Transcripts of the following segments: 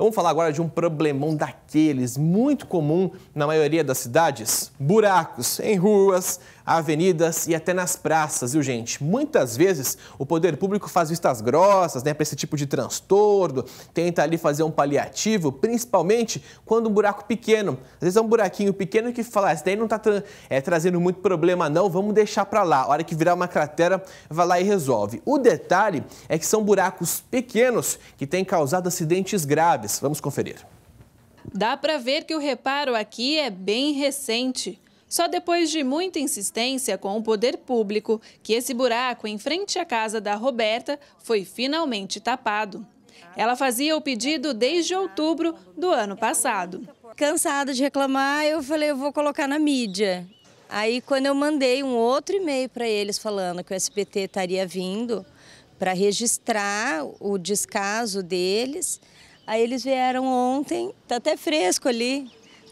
Vamos falar agora de um problemão daqueles muito comum na maioria das cidades: buracos em ruas, avenidas e até nas praças, viu, gente? Muitas vezes o poder público faz vistas grossas né, para esse tipo de transtorno, tenta ali fazer um paliativo, principalmente quando um buraco pequeno. Às vezes é um buraquinho pequeno que fala, isso ah, esse daí não está tra é, trazendo muito problema não, vamos deixar para lá. A hora que virar uma cratera, vai lá e resolve. O detalhe é que são buracos pequenos que têm causado acidentes graves. Vamos conferir. Dá para ver que o reparo aqui é bem recente. Só depois de muita insistência com o poder público que esse buraco em frente à casa da Roberta foi finalmente tapado. Ela fazia o pedido desde outubro do ano passado. Cansada de reclamar, eu falei, eu vou colocar na mídia. Aí quando eu mandei um outro e-mail para eles falando que o SBT estaria vindo para registrar o descaso deles, aí eles vieram ontem, Está até fresco ali,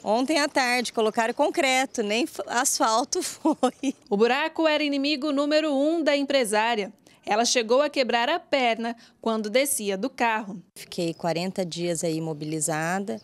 Ontem à tarde colocaram concreto, nem asfalto foi. O buraco era inimigo número um da empresária. Ela chegou a quebrar a perna quando descia do carro. Fiquei 40 dias aí imobilizada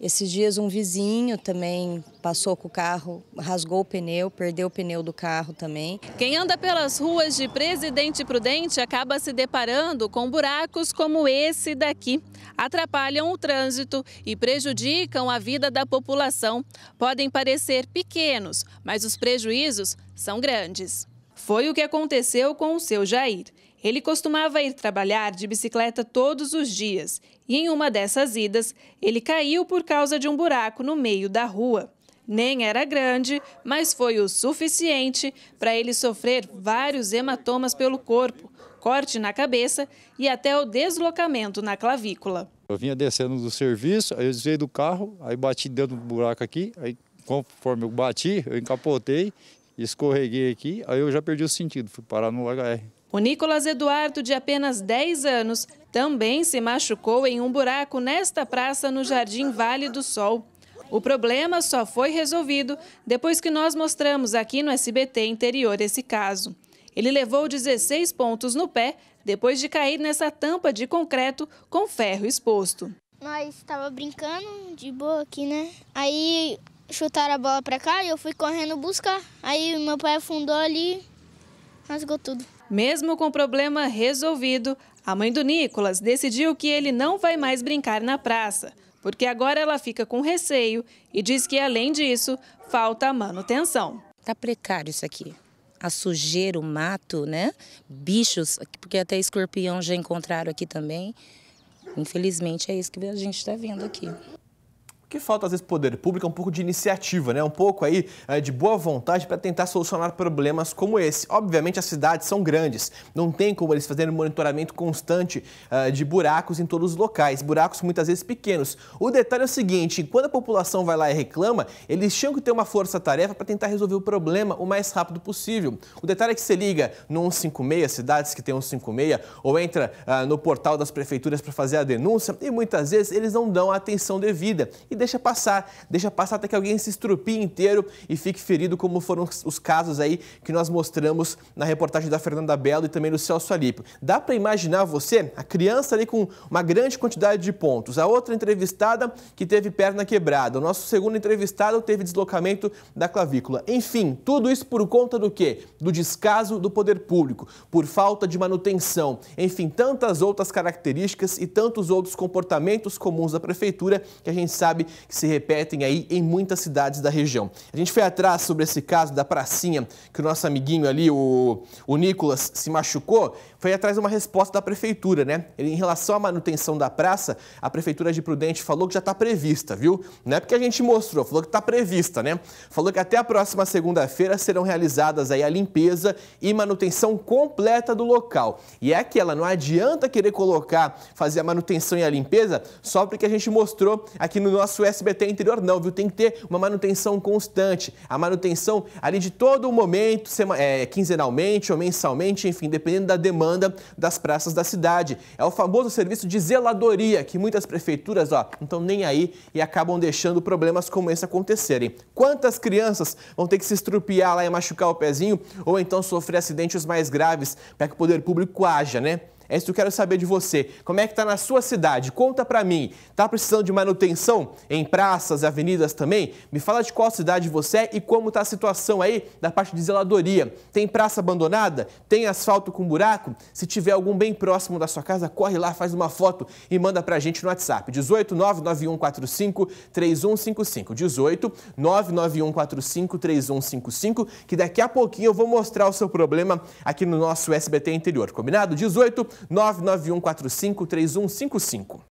esses dias um vizinho também passou com o carro, rasgou o pneu, perdeu o pneu do carro também. Quem anda pelas ruas de Presidente Prudente acaba se deparando com buracos como esse daqui. Atrapalham o trânsito e prejudicam a vida da população. Podem parecer pequenos, mas os prejuízos são grandes. Foi o que aconteceu com o seu Jair. Ele costumava ir trabalhar de bicicleta todos os dias e, em uma dessas idas, ele caiu por causa de um buraco no meio da rua. Nem era grande, mas foi o suficiente para ele sofrer vários hematomas pelo corpo, corte na cabeça e até o deslocamento na clavícula. Eu vinha descendo do serviço, aí eu desviei do carro, aí bati dentro do buraco aqui, aí conforme eu bati, eu encapotei, escorreguei aqui, aí eu já perdi o sentido, fui parar no HR. O Nicolas Eduardo, de apenas 10 anos, também se machucou em um buraco nesta praça no Jardim Vale do Sol. O problema só foi resolvido depois que nós mostramos aqui no SBT Interior esse caso. Ele levou 16 pontos no pé depois de cair nessa tampa de concreto com ferro exposto. Nós estava brincando de boa aqui, né? Aí chutaram a bola para cá e eu fui correndo buscar. Aí meu pai afundou ali, rasgou tudo. Mesmo com o problema resolvido, a mãe do Nicolas decidiu que ele não vai mais brincar na praça, porque agora ela fica com receio e diz que, além disso, falta manutenção. Está precário isso aqui. A sujeira, o mato, né? Bichos, porque até escorpião já encontraram aqui também. Infelizmente é isso que a gente está vendo aqui que falta às vezes poder público é um pouco de iniciativa, né? um pouco aí é, de boa vontade para tentar solucionar problemas como esse. Obviamente as cidades são grandes, não tem como eles fazerem monitoramento constante é, de buracos em todos os locais, buracos muitas vezes pequenos. O detalhe é o seguinte, quando a população vai lá e reclama, eles tinham que ter uma força-tarefa para tentar resolver o problema o mais rápido possível. O detalhe é que se liga no 156, cidades que tem 156, ou entra é, no portal das prefeituras para fazer a denúncia, e muitas vezes eles não dão a atenção devida. E deixa passar, deixa passar até que alguém se estrupie inteiro e fique ferido, como foram os casos aí que nós mostramos na reportagem da Fernanda Belo e também do Celso Alípio. Dá para imaginar você, a criança ali com uma grande quantidade de pontos, a outra entrevistada que teve perna quebrada, o nosso segundo entrevistado teve deslocamento da clavícula. Enfim, tudo isso por conta do quê? Do descaso do poder público, por falta de manutenção, enfim, tantas outras características e tantos outros comportamentos comuns da prefeitura que a gente sabe que se repetem aí em muitas cidades da região. A gente foi atrás sobre esse caso da pracinha que o nosso amiguinho ali, o, o Nicolas, se machucou foi atrás de uma resposta da prefeitura, né? Em relação à manutenção da praça, a prefeitura de Prudente falou que já está prevista, viu? Não é porque a gente mostrou, falou que está prevista, né? Falou que até a próxima segunda-feira serão realizadas aí a limpeza e manutenção completa do local. E é aquela, não adianta querer colocar, fazer a manutenção e a limpeza só porque a gente mostrou aqui no nosso SBT interior, não, viu? Tem que ter uma manutenção constante, a manutenção ali de todo o momento, é, quinzenalmente ou mensalmente, enfim, dependendo da demanda demanda das praças da cidade. É o famoso serviço de zeladoria que muitas prefeituras ó, não estão nem aí e acabam deixando problemas como esse acontecerem. Quantas crianças vão ter que se estrupiar lá e machucar o pezinho ou então sofrer acidentes mais graves para que o poder público haja, né? É isso que eu quero saber de você. Como é que está na sua cidade? Conta para mim. Tá precisando de manutenção em praças, avenidas também? Me fala de qual cidade você é e como está a situação aí da parte de zeladoria. Tem praça abandonada? Tem asfalto com buraco? Se tiver algum bem próximo da sua casa, corre lá, faz uma foto e manda para a gente no WhatsApp. 18 99145 3155. 18 99145 3155, que daqui a pouquinho eu vou mostrar o seu problema aqui no nosso SBT Interior. Combinado? 18 991453155.